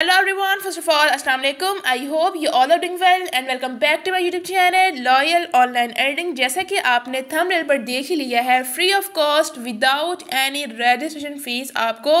Hello everyone, first of all, Assalamu alaikum. I hope you all are doing well and welcome back to my YouTube channel Loyal Online Editing. जैसा कि आपने thumbnail पर देख ही लिया है free of cost without any registration fees आपको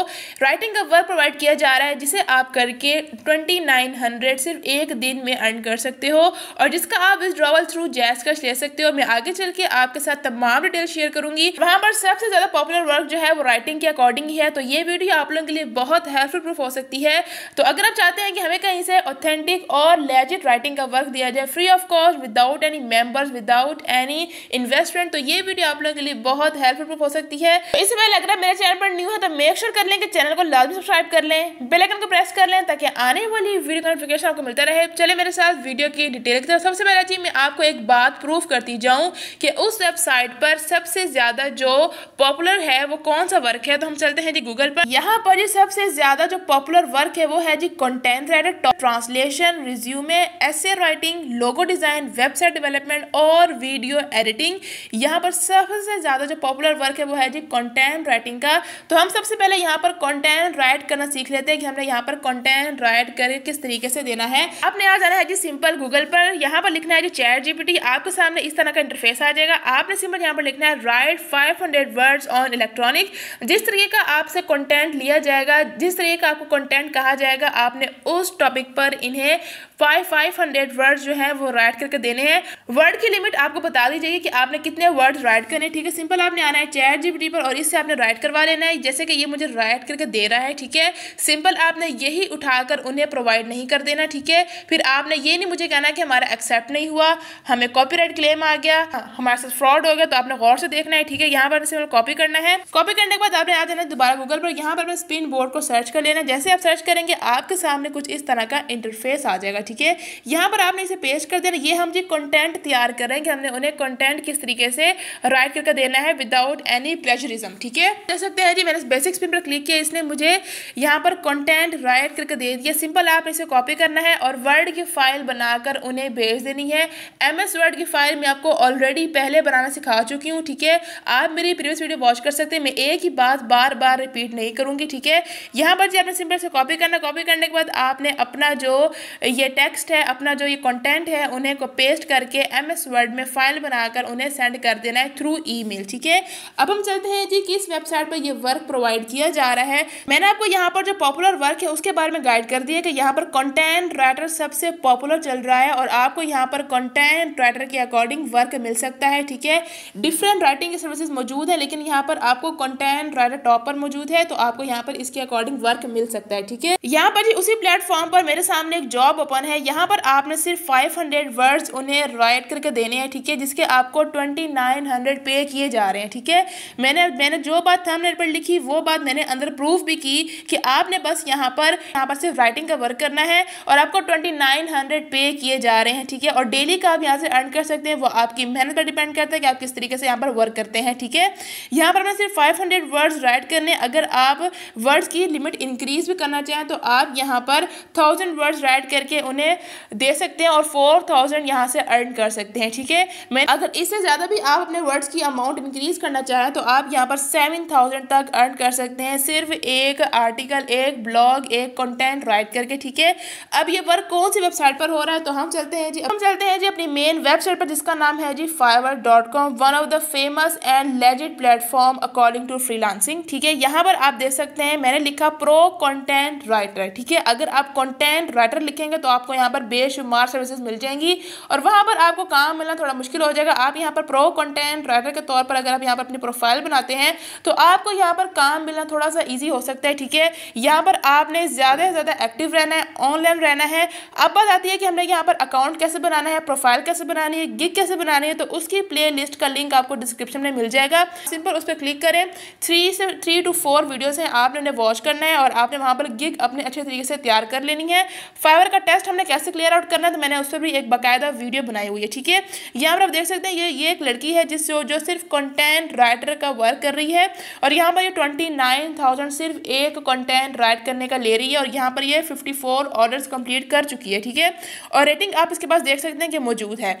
writing का वर्क प्रोवाइड किया जा रहा है जिसे आप करके 2900 सिर्फ एक दिन में अर्न कर सकते हो और जिसका आप विदड्रॉवल थ्रू जैस कैश ले सकते हो मैं आगे चल के आपके साथ तमाम डिटेल शेयर करूंगी वहाँ पर सबसे ज़्यादा पॉपुलर वर्क जो है वो राइटिंग के अकॉर्डिंग ही है तो ये वीडियो आप लोगों के लिए बहुत हेल्पफुल प्रूफ हो सकती है तो अगर आप चाहते हैं कि हमें कहीं से ऑथेंटिक और लेजिट राइटिंग का वर्क दिया जाए free of cost without any members without any investment तो ये वीडियो आप लोगों के लिए बहुत हेल्पफुल हो सकती है इससे पहले अगर आप मेरे चैनल पर न्यू है तो मेक श्योर कर लें कि चैनल को लाजमी सब्सक्राइब कर लें बेलाइकन को प्रेस कर लें ताकि आने वाली वीडियो का नोटिफिकेशन आपको मिलता रहे चले मेरे साथ वीडियो की डिटेल की तरफ सबसे पहले जी मैं आपको एक बात प्रूफ करती जाऊँ कि उस वेबसाइट पर सबसे ज़्यादा जो पॉपुलर है वो कौन सा वर्क है तो हम चलते हैं जी गूगल पर यहाँ पर सबसे ज़्यादा जो पॉपुलर वर्क है वो है strategic contents at a top translation resume ऐसे writing logo design website development और वीडियो एडिटिंग यहाँ पर सबसे ज़्यादा जो पॉपुलर वर्क है वो है जी कंटेंट राइटिंग का तो हम सबसे पहले यहाँ पर कंटेंट राइट करना सीख लेते हैं कि हमने यहाँ पर कंटेंट राइट कर किस तरीके से देना है आपने यहाँ जाना है जी सिंपल गूगल पर यहाँ पर लिखना है जी चैट जीपीटी आपके सामने इस तरह का इंटरफेस आ जाएगा आपने सिंपल यहाँ पर लिखना है write five words on electronic जिस तरीके का आपसे कॉन्टेंट लिया जाएगा जिस तरीके का आपको कॉन्टेंट कहा जाएगा आपने उस टॉपिक पर इन्हें फाइव फाइव हंड्रेड वर्ड जो है वो राइट करके देने हैं वर्ड की लिमिट आपको बता दी जाएगी कि आपने कितने वर्ड राइट करने ठीक है सिंपल आपने आना है चैट जीपीटी पर और इससे आपने राइट करवा लेना है जैसे कि ये मुझे राइट करके दे रहा है ठीक है सिंपल आपने यही उठाकर उन्हें प्रोवाइड नहीं कर देना ठीक है फिर आपने ये नहीं मुझे कहना कि हमारा एक्सेप्ट नहीं हुआ हमें राइट क्लेम आ गया हाँ, हमारे साथ फ्रॉड हो गया तो आपने गौर से देखना है ठीक है यहाँ पर सिंपल कॉपी करना है कॉपी करने के बाद आपने आ जाना दोबारा गूगल पर यहाँ पर स्पिन बोर्ड को सर्च कर लेना जैसे आप सर्च करेंगे आपके सामने कुछ इस तरह का इंटरफेस आ जाएगा ठीक है यहाँ पर आपने इसे पेश कर देना ये हम जी कंटेंट तैयार कर रहे हैं कि हमने उन्हें कंटेंट किस तरीके से राइट करके देना है विदाउट एनी प्लेजरिज्म ठीक है देख सकते हैं जी मैंने बेसिक स्क्रीन पर क्लिक किया इसने मुझे यहाँ पर कॉन्टेंट राइट करके दे दिया सिंपल आपने इसे कॉपी करना है और वर्ड की फाइल बनाकर उन्हें भेज देनी है एम वर्ड की फाइल मैं आपको ऑलरेडी पहले बनाना सिखा चुकी हूँ ठीक है आप मेरी प्रीवियस वीडियो वॉच कर सकते हैं मैं एक ही बात बार बार रिपीट नहीं करूँगी ठीक है यहाँ पर जी आपने सिंपल से कॉपी करना कॉपी करने के बाद आपने अपना जो ये टेक्स्ट है अपना जो ये कंटेंट है उन्हें को पेस्ट करके एम एस वर्ड में फाइल बनाकर उन्हें सेंड कर देना है थ्रू ईमेल ठीक है अब हम चलते हैं जी किस वेबसाइट पर ये वर्क प्रोवाइड किया जा रहा है मैंने आपको यहाँ पर जो पॉपुलर वर्क है उसके बारे में गाइड कर दिया कि यहाँ पर कॉन्टेंट राइटर सबसे पॉपुलर चल रहा है और आपको यहाँ पर कॉन्टेंट राइटर के अकॉर्डिंग वर्क मिल सकता है ठीक है डिफरेंट राइटिंग सर्विसेज मौजूद है लेकिन यहाँ पर आपको कॉन्टेंट राइटर टॉपर मौजूद है तो आपको यहाँ पर इसके अकॉर्डिंग वर्क मिल सकता है ठीक है यहाँ पर जी उसी प्लेटफॉर्म पर मेरे सामने एक जॉब ओपन है यहाँ पर आपने सिर्फ 500 वर्ड्स उन्हें राइट करके देने हैं ठीक है जिसके आपको 2900 पे किए जा रहे हैं ठीक है मैंने मैंने जो बात थंबनेल पर लिखी वो बात मैंने अंदर प्रूफ भी की कि आपने बस यहाँ पर यहाँ पर सिर्फ राइटिंग का वर्क करना है और आपको 2900 पे किए जा रहे हैं ठीक है और डेली का आप यहाँ से अर्न कर सकते हैं वो आपकी मेहनत पर डिपेंड करता है कि आप किस तरीके से यहाँ पर वर्क करते हैं ठीक है यहाँ पर मैं सिर्फ 500 वर्ड्स राइट करने अगर आप वर्ड्स की लिमिट इंक्रीज भी करना चाहें तो आप यहाँ पर थाउजेंड वर्ड्स राइट करके उन्हें इन्हें दे सकते हैं और फोर थाउजेंड यहाँ से अर्न कर सकते हैं ठीक है मैं अगर इससे ज़्यादा भी आप अपने वर्ड्स की अमाउंट इंक्रीज़ करना चाह रहे हैं तो आप यहाँ पर सेवन थाउजेंड तक अर्न कर सकते हैं सिर्फ एक आर्टिकल एक ब्लॉग एक कंटेंट राइट करके ठीक है अब ये वर्क कौन सी वेबसाइट पर हो रहा है तो हम चलते हैं जी हम चलते हैं जी अपनी मेन वेबसाइट पर जिसका नाम है जी Fiverr dot com one of the famous and legit platform according to freelancing ठीक है यहाँ पर आप देख सकते हैं मैंने लिखा प्रो कॉन्टेंट राइटर ठीक है अगर आप कॉन्टेंट राइटर लिखेंगे तो आप आपको यहाँ पर बेशुमार सर्विसेज मिल जाएंगी और वहाँ पर आपको काम मिलना थोड़ा मुश्किल हो जाएगा आप यहाँ पर प्रो कंटेंट राइटर के तौर पर अगर आप यहाँ पर अपनी प्रोफाइल बनाते हैं तो आपको यहाँ पर काम मिलना थोड़ा सा ईजी हो सकता है ठीक है यहाँ पर आपने ज़्यादा से ज़्यादा एक्टिव रहना है ऑनलाइन रहना है अब बात आती है कि हमने यहाँ पर अकाउंट कैसे बनाना है प्रोफाइल कैसे बनानी है गिग कैसे बनानी है तो उसकी प्ले लिस्ट का लिंक आपको डिस्क्रिप्शन में मिल जाएगा सिंपल उस पर क्लिक करें थ्री से थ्री टू फोर वीडियोज़ हैं आपने उन्हें वॉच करना है और आपने वहाँ पर गिग अपने अच्छे तरीके से तैयार कर लेनी है फाइवर का टेस्ट हमने कैसे क्लियर आउट करना है तो मैंने उस पर भी एक बाकायदा वीडियो बनाई हुई है ठीक है यहाँ पर आप देख सकते हैं ये ये एक लड़की है जिससे जो सिर्फ कंटेंट राइटर का वर्क कर रही है और यहाँ पर ये ट्वेंटी नाइन थाउजेंड सिर्फ एक कंटेंट राइट करने का ले रही है और यहाँ पर ये फिफ्टी फोर ऑर्डर्स कंप्लीट कर चुकी है ठीक है और रेटिंग आप इसके पास देख सकते हैं कि मौजूद है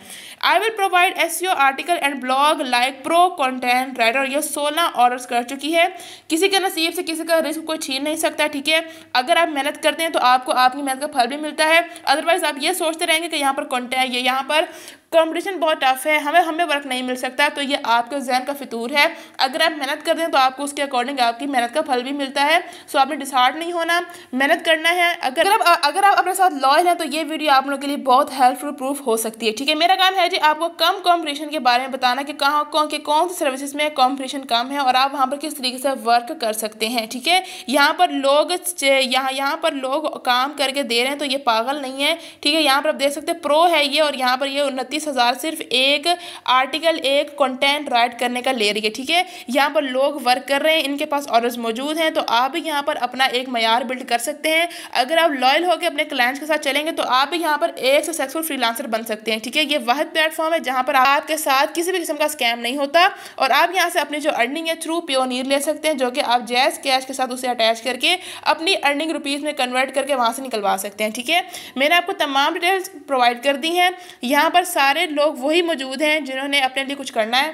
I will provide S article and blog like pro content writer यह सोलह ऑर्डर्स कर चुकी है किसी के नसीब से किसी का रिस्क कोई छीन नहीं सकता ठीक है अगर आप मेहनत करते हैं तो आपको आपकी मेहनत का फल भी मिलता है अदरवाइज आप ये सोचते रहेंगे कि यहाँ पर कॉन्टैक्ट यहाँ पर कंपटीशन बहुत टफ है हमें हमें वर्क नहीं मिल सकता तो ये आपके जहन का फितूर है अगर आप मेहनत कर दें तो आपको उसके अकॉर्डिंग आपकी मेहनत का फल भी मिलता है सो आपने डिसार्ड नहीं होना मेहनत करना है अगर आप अगर आप अपने साथ लॉयल हैं तो ये वीडियो आप लोगों के लिए बहुत हेल्पफुल प्रूफ हो सकती है ठीक है मेरा काम है जी आपको कम कॉम्पिटिशन के बारे में बताना कि कहाँ कौन के कौन सी सर्विसेज में कॉम्पिटिशन कम है और आप वहाँ पर किस तरीके से वर्क कर सकते हैं ठीक है यहाँ पर लोग यहाँ यहाँ पर लोग काम करके दे रहे हैं तो ये पागल नहीं है ठीक है यहाँ पर आप देख सकते हैं प्रो है ये और यहाँ पर ये उन्नति पच्चीस हज़ार सिर्फ एक आर्टिकल एक कंटेंट राइट करने का ले रही है ठीक है यहाँ पर लोग वर्क कर रहे हैं इनके पास ऑर्डर्स मौजूद हैं तो आप भी यहाँ पर अपना एक मैार बिल्ड कर सकते हैं अगर आप लॉयल होकर अपने क्लाइंट्स के साथ चलेंगे तो आप भी यहाँ पर एक सक्सेसफुल फ्रीलांसर बन सकते हैं ठीक है ये वह प्लेटफॉर्म है जहाँ पर आपके साथ किसी भी किस्म का स्कैम नहीं होता और आप यहाँ से अपनी जो अर्निंग है थ्रू प्योनीर ले सकते हैं जो कि आप जैस कैश के साथ उसे अटैच करके अपनी अर्निंग रुपीज़ में कन्वर्ट करके वहाँ से निकलवा सकते हैं ठीक है मैंने आपको तमाम डिटेल्स प्रोवाइड कर दी हैं यहाँ पर सारे सारे लोग वही मौजूद हैं जिन्होंने अपने लिए कुछ करना है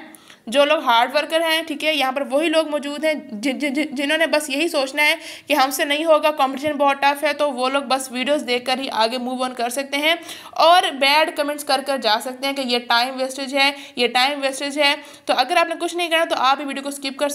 जो लोग हार्ड वर्कर हैं ठीक है यहाँ पर वही लोग मौजूद हैं जिन्होंने बस यही सोचना है कि हमसे नहीं होगा कंपटीशन बहुत टफ है तो वो लोग बस वीडियोस देखकर ही आगे मूव ऑन कर सकते हैं और बैड कमेंट्स कर कर जा सकते हैं कि ये टाइम वेस्टेज है ये टाइम वेस्टेज है तो अगर आपने कुछ नहीं करना तो आप ये वीडियो को स्किप कर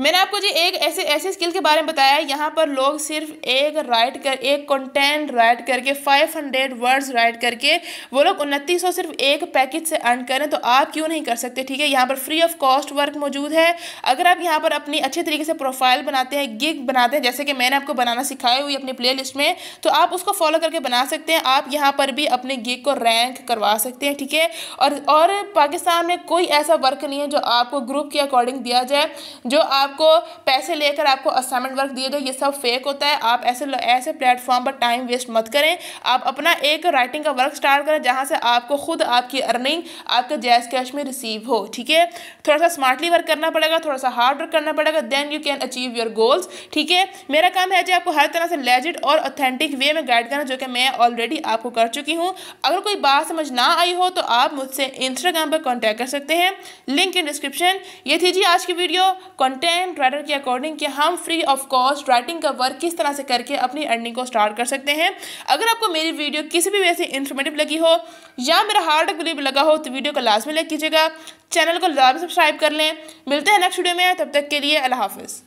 मैंने आपको जी एक ऐसे ऐसे स्किल के बारे में बताया यहाँ पर लोग सिर्फ एक राइट कर एक कंटेंट राइट करके 500 वर्ड्स राइट करके वो लोग उनतीस सौ सिर्फ एक पैकेज से अर्न करें तो आप क्यों नहीं कर सकते ठीक है यहाँ पर फ्री ऑफ कॉस्ट वर्क मौजूद है अगर आप यहाँ पर अपनी अच्छे तरीके से प्रोफाइल बनाते हैं गिग बनाते हैं जैसे कि मैंने आपको बनाना सिखाई हुई अपनी प्ले में तो आप उसको फॉलो करके बना सकते हैं आप यहाँ पर भी अपने गिग को रैंक करवा सकते हैं ठीक है और, और पाकिस्तान में कोई ऐसा वर्क नहीं है जो आपको ग्रुप के अकॉर्डिंग दिया जाए जो आप आपको पैसे लेकर आपको असाइनमेंट वर्क दिए गए ये सब फेक होता है आप ऐसे ऐसे प्लेटफॉर्म पर टाइम वेस्ट मत करें आप अपना एक राइटिंग का वर्क स्टार्ट करें जहाँ से आपको खुद आपकी अर्निंग आपके जैस कैश में रिसीव हो ठीक है थोड़ा सा स्मार्टली वर्क करना पड़ेगा थोड़ा सा हार्ड वर्क करना पड़ेगा then you can achieve your goals ठीक है मेरा काम है जी आपको हर तरह से लेजिड और ऑथेंटिक वे में गाइड करना जो कि मैं ऑलरेडी आपको कर चुकी हूँ अगर कोई बात समझ ना आई हो तो आप मुझसे इंस्टाग्राम पर कॉन्टैक्ट कर सकते हैं लिंक इन डिस्क्रिप्शन ये थी जी आज की वीडियो कॉन्टेंट एंड राइटर के अकॉर्डिंग कि हम फ्री ऑफ कॉस्ट राइटिंग का वर्क किस तरह से करके अपनी अर्निंग को स्टार्ट कर सकते हैं अगर आपको मेरी वीडियो किसी भी वैसे इन्फॉर्मेटिव लगी हो या मेरा हार्ड बिलीव लगा हो तो वीडियो को लाजमी लाइक कीजिएगा चैनल को लाजमी सब्सक्राइब कर लें मिलते हैं नेक्स्ट वीडियो में तब तक के लिए अल्लाह हाफिज़